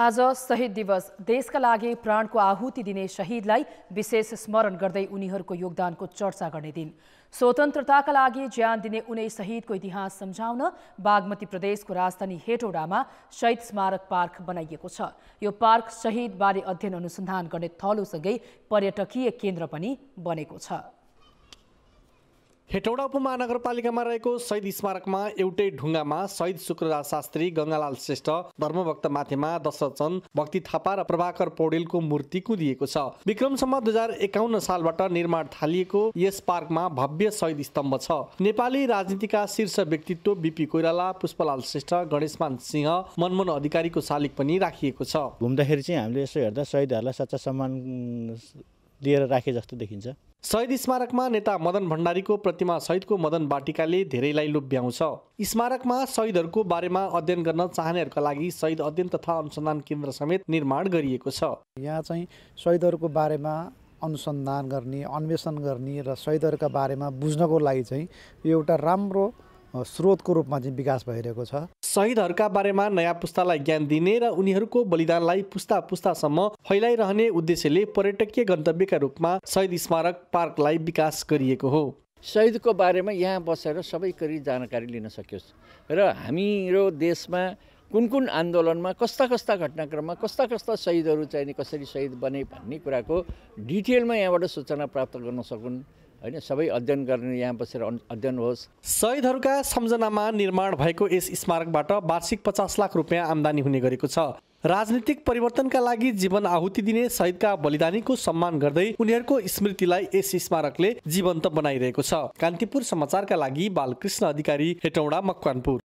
आज शहीद दिवस देशका लागि प्राणको आहुति दिने शहीदलाई विशेष स्मरण गर्दै उनीहरूको योगदानको चर्चा गर्ने दिन स्वतन्त्रताका लागि ज्यान दिने उनै शहीदको इतिहास सम्झाउन बागमती प्रदेशको राजधानी हेटौडामा शहीद स्मारक पार्क बनाइएको छ यो पार्क शहीदबारे अध्ययन अनुसन्धान गर्ने थलोसँगै पर्यटकीय केन्द्र पनि बनेको छ हेटौडा उपमहानगरपालिकामा रहेको शहीद स्मारकमा एउटै ढुङ्गामा शहीद शुक्रराज शास्त्री गङ्गालाल श्रेष्ठ धर्मभक्त माथिमा दशरथन्द भक्ति थापा र प्रभाकर पौडेलको मूर्ति कुदिएको छ विक्रमसम्म दुई हजार एकाउन्न सालबाट निर्माण थालिएको यस पार्कमा भव्य शहीद स्तम्भ छ नेपाली राजनीतिका शीर्ष व्यक्तित्व बिपी कोइराला पुष्पलाल श्रेष्ठ गणेशमान सिंह मनमोहन अधिकारीको शालिक पनि राखिएको छ घुम्दाखेरि चाहिँ हामीले यसो हेर्दा शहीदहरूलाई सच्चा सम्मान लिएर राखे जस्तो देखिन्छ शहीद स्मारकमा नेता मदन भण्डारीको प्रतिमा सहितको मदन बाटिकाले धेरैलाई लोभ्याउँछ स्मारकमा शहीदहरूको बारेमा अध्ययन गर्न चाहनेहरूका लागि शहीद अध्ययन तथा अनुसन्धान केन्द्र समेत निर्माण गरिएको छ यहाँ चाहिँ शहीदहरूको बारेमा अनुसन्धान गर्ने अन्वेषण गर्ने र शहीदहरूका बारेमा बुझ्नको लागि चाहिँ यो एउटा राम्रो स्रोतको रूपमा चाहिँ विकास भइरहेको छ शहीदहरूका बारेमा नयाँ पुस्तालाई ज्ञान दिने र उनीहरूको बलिदानलाई पुस्ता पुस्तासम्म फैलाइरहने उद्देश्यले पर्यटकीय गन्तव्यका रूपमा शहीद स्मारक पार्कलाई विकास गरिएको हो शहीदको बारेमा यहाँ बसेर सबै करी जानकारी लिन सकियोस् र हाम्रो देशमा कुन कुन आन्दोलनमा कस्ता कस्ता घटनाक्रममा कस्ता कस्ता शहीदहरू चाहिने कसरी शहीद बने भन्ने कुराको डिटेलमा यहाँबाट सूचना प्राप्त गर्न सकुन् होइन सबै अध्ययन गर्ने यहाँ बसेर अध्ययन होस् शहीदहरूका सम्झनामा निर्माण भएको यस स्मारकबाट वार्षिक पचास लाख रुपियाँ आमदानी हुने गरेको छ राजनीतिक परिवर्तनका लागि जीवन आहुति दिने शहीदका बलिदानीको सम्मान गर्दै उनीहरूको स्मृतिलाई यस स्मारकले जीवन्त बनाइरहेको छ कान्तिपुर समाचारका लागि बालकृष्ण अधिकारी हेटौँडा मकवानपुर